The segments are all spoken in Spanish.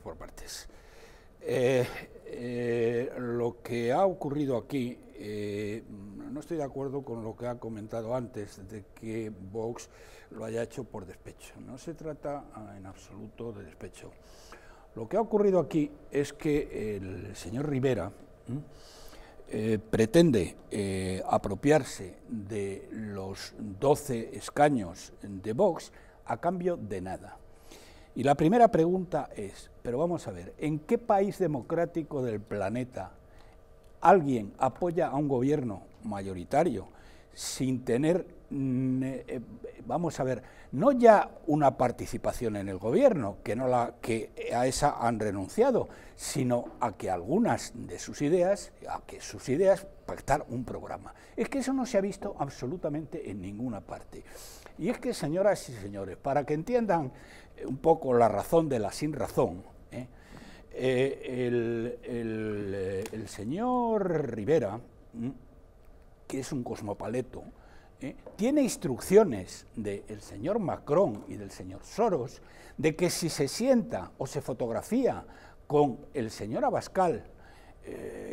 por partes. Eh, eh, lo que ha ocurrido aquí, eh, no estoy de acuerdo con lo que ha comentado antes de que Vox lo haya hecho por despecho. No se trata ah, en absoluto de despecho. Lo que ha ocurrido aquí es que el señor Rivera pretende apropiarse de los 12 escaños de Vox a cambio de nada. Y la primera pregunta es, pero vamos a ver, ¿en qué país democrático del planeta alguien apoya a un gobierno mayoritario sin tener, eh, vamos a ver, no ya una participación en el gobierno, que, no la, que a esa han renunciado, sino a que algunas de sus ideas, a que sus ideas un programa. Es que eso no se ha visto absolutamente en ninguna parte. Y es que, señoras y señores, para que entiendan eh, un poco la razón de la sin razón, ¿eh? Eh, el, señor Rivera, que es un cosmopaleto, tiene instrucciones del el señor Macron y del señor Soros de que si se sienta o se fotografía con el señor Abascal,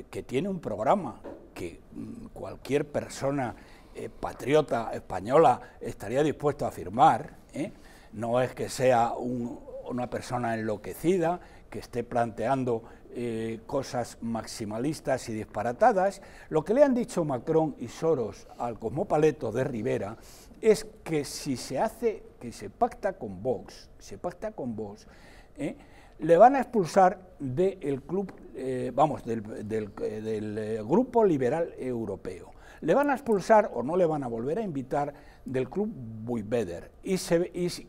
que tiene un programa que mm, cualquier persona eh, patriota española estaría dispuesto a firmar, ¿eh? no es que sea una persona enloquecida que esté planteando eh, cosas maximalistas y disparatadas. Lo que le han dicho Macron y Soros al cosmopaleto de Rivera es que si se hace, que se pacta con Vox, se pacta con Vox, le van a expulsar del club eh, vamos, del, eh, eh, Grupo Liberal Europeo. Le van a expulsar o no le van a volver a invitar del club Buibeder y,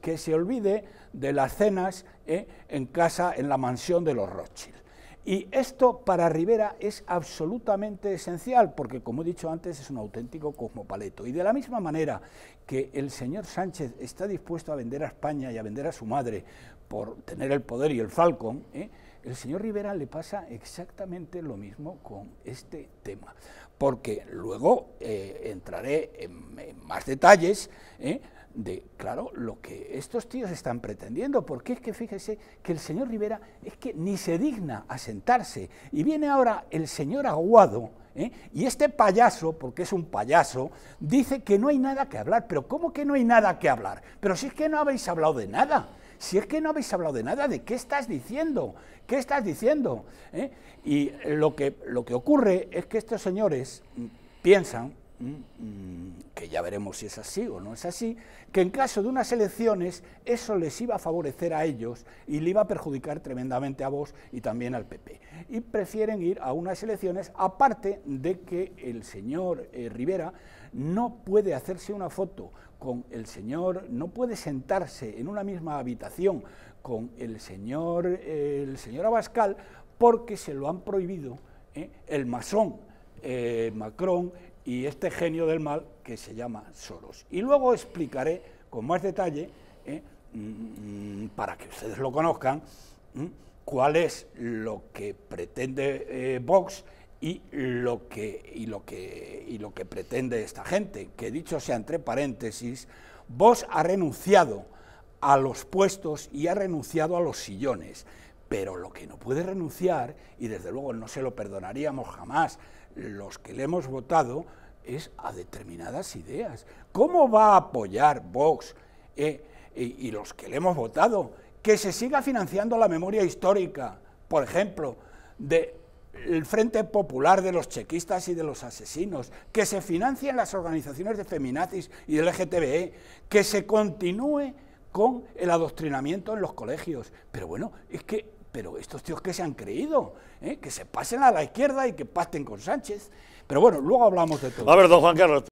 que se olvide de las cenas en casa, en la mansión de los Rothschild. Y esto para Rivera es absolutamente esencial, porque como he dicho antes, es un auténtico cosmopaleto. Y de la misma manera que el señor Sánchez está dispuesto a vender a España y a vender a su madre por tener el poder y el falcón, el señor Rivera le pasa exactamente lo mismo con este tema, porque luego eh, entraré en, más detalles eh, de, claro, lo que estos tíos están pretendiendo, porque es que fíjese que el señor Rivera es que ni se digna a sentarse, y viene ahora el señor Aguado, eh, Y este payaso, porque es un payaso, dice que no hay nada que hablar. Pero ¿cómo que no hay nada que hablar? Pero si es que no habéis hablado de nada. Si es que no habéis hablado de nada, ¿de qué estás diciendo? ¿Qué estás diciendo? ¿Eh? Y lo que, lo que ocurre es que estos señores mm, piensan, mm, mm, que ya veremos si es así o no es así, que en caso de unas elecciones eso les iba a favorecer a ellos y le iba a perjudicar tremendamente a vos y también al PP. Y prefieren ir a unas elecciones, aparte de que el señor eh, Rivera no puede hacerse una foto con el señor, no puede sentarse en una misma habitación con el señor, eh, el señor Abascal porque se lo han prohibido eh, el masón. Macron y este genio del mal que se llama Soros. Y luego explicaré con más detalle, eh, mm, mm, para que ustedes lo conozcan, mm, cuál es lo que pretende eh, Vox y lo que y lo que y lo que pretende esta gente, que dicho sea entre paréntesis, Vox ha renunciado a los puestos y ha renunciado a los sillones. Pero lo que no puede renunciar, y desde luego no se lo perdonaríamos jamás los que le hemos votado, es a determinadas ideas. ¿Cómo va a apoyar Vox eh, y, los que le hemos votado que se siga financiando la memoria histórica, por ejemplo, del Frente Popular de los chequistas y de los asesinos, que se financien las organizaciones de feminazis y del LGTBE, que se continúe con el adoctrinamiento en los colegios. Pero bueno, es que pero estos tíos que se han creído, ¿eh? que se pasen a la izquierda y que pasten con Sánchez. Pero bueno, luego hablamos de todo. A ver, don Juan Carlos.